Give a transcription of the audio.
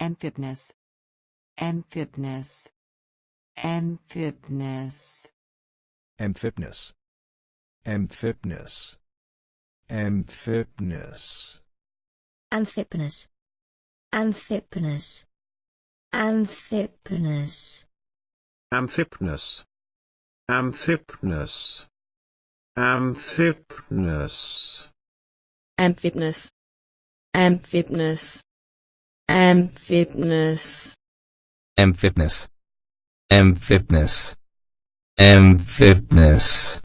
Amphibnous. Amphibnous. Amphibnous. Amphibnous. Amphibnous. Amphibnous. Amphibnous. Amphibnous. Amphibnous. Amphibnous. Amphibnous. Amphibnous. Amphibnous. Amphibnous. M fitness. M fitness. M fitness. M fitness.